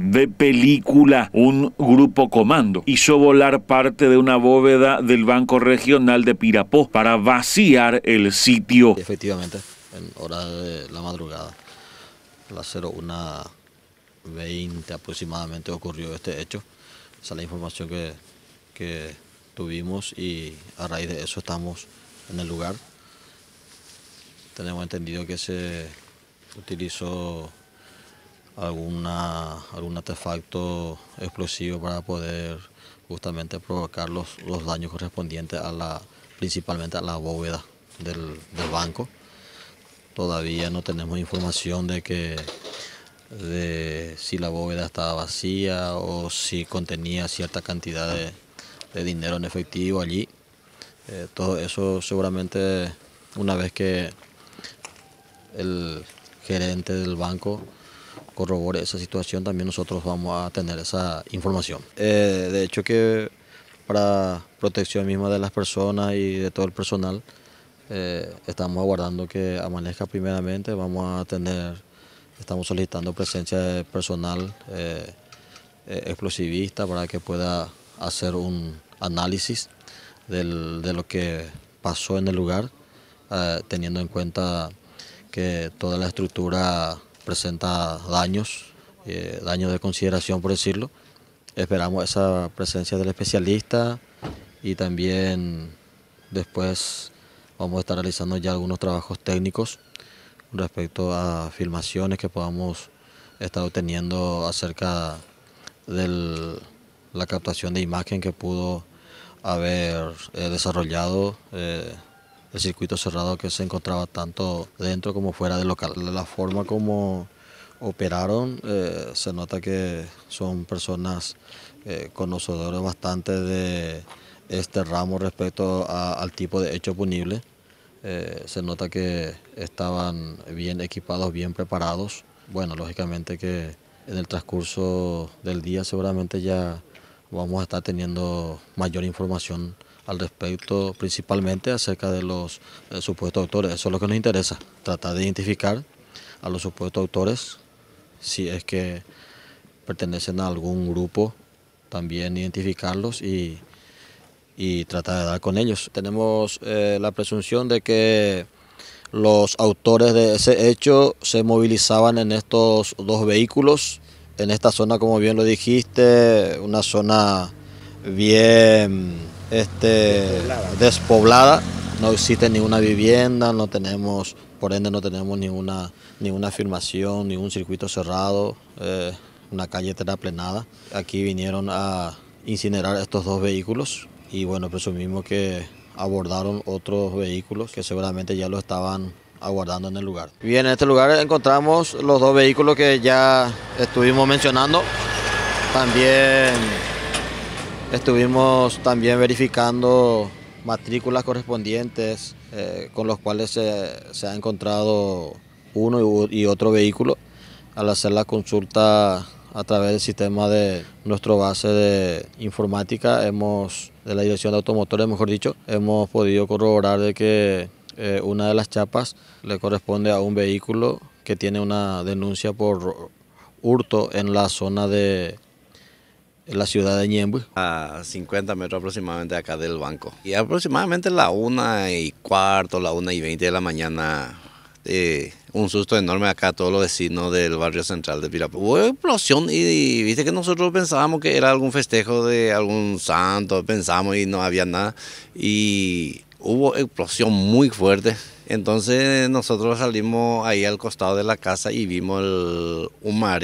de película un grupo comando. Hizo volar parte de una bóveda del Banco Regional de Pirapó para vaciar el sitio. Efectivamente, en hora de la madrugada, a las 01.20 aproximadamente ocurrió este hecho. Esa es la información que, que tuvimos y a raíz de eso estamos en el lugar. Tenemos entendido que se utilizó alguna, algún artefacto explosivo para poder justamente provocar los, daños correspondientes a la, principalmente a la bóveda del, banco. Todavía no tenemos información de que de si la bóveda estaba vacía o si contenía cierta cantidad de, de dinero en efectivo allí. Eh, todo eso seguramente una vez que el gerente del banco corrobore esa situación, también nosotros vamos a tener esa información. Eh, de hecho que para protección misma de las personas y de todo el personal, eh, estamos aguardando que amanezca primeramente, vamos a tener, estamos solicitando presencia de personal eh, explosivista para que pueda hacer un análisis de lo que pasó en el lugar, teniendo en cuenta que toda la estructura presenta daños, eh, daños de consideración por decirlo. Esperamos esa presencia del especialista y también después vamos a estar realizando ya algunos trabajos técnicos respecto a filmaciones que podamos estar obteniendo acerca de la captación de imagen que pudo haber eh, desarrollado eh, el circuito cerrado que se encontraba tanto dentro como fuera del local. La forma como operaron, eh, se nota que son personas eh, conocedores bastante de este ramo respecto al tipo de hecho punible. Eh, se nota que estaban bien equipados, bien preparados. Bueno, lógicamente que en el transcurso del día seguramente ya vamos a estar teniendo mayor información al respecto principalmente acerca de los eh, supuestos autores. Eso es lo que nos interesa, tratar de identificar a los supuestos autores, si es que pertenecen a algún grupo, también identificarlos y, y tratar de dar con ellos. Tenemos eh, la presunción de que los autores de ese hecho se movilizaban en estos dos vehículos, en esta zona, como bien lo dijiste, una zona bien este, despoblada. no existe ninguna vivienda, no tenemos, por ende no tenemos ninguna, ninguna afirmación, ningún circuito cerrado, eh, una calle plenada. Aquí vinieron a incinerar estos dos vehículos y bueno, presumimos que abordaron otros vehículos que seguramente ya lo estaban aguardando en el lugar. Bien, en este lugar encontramos los dos vehículos que ya estuvimos mencionando. También Estuvimos también verificando matrículas correspondientes eh, con los cuales se, ha encontrado uno y otro vehículo al hacer la consulta a través del sistema de nuestro base de informática hemos de la dirección de automotores mejor dicho hemos podido corroborar de que eh, una de las chapas le corresponde a un vehículo que tiene una denuncia por hurto en la zona de la ciudad de Ñembe. A 50 metros aproximadamente acá del banco. Y aproximadamente la una y cuarto, la una y veinte de la mañana, eh, un susto enorme acá a todos los vecinos del barrio central de pirapú Hubo explosión y, y, viste que nosotros pensábamos que era algún festejo de algún santo, pensamos y no había nada. Y hubo explosión muy fuerte. Entonces nosotros salimos ahí al costado de la casa y vimos el, un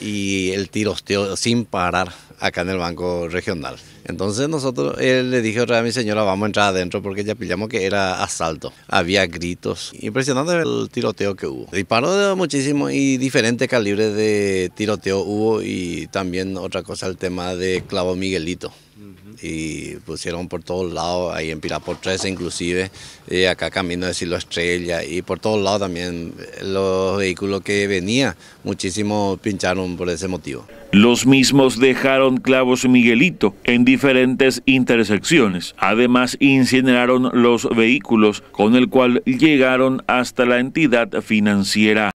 y el tiroteo sin parar acá en el Banco Regional. Entonces nosotros, le dije a mi señora, vamos a entrar adentro porque ya pillamos que era asalto. Había gritos. Impresionante el tiroteo que hubo. Disparo de muchísimo y diferentes calibres de tiroteo hubo y también otra cosa, el tema de clavo Miguelito y pusieron por todos lados, ahí en Pirapor 13 inclusive, eh, acá camino de Silo Estrella y por todos lados también eh, los vehículos que venían, muchísimos pincharon por ese motivo. Los mismos dejaron clavos Miguelito en diferentes intersecciones. Además, incineraron los vehículos con el cual llegaron hasta la entidad financiera.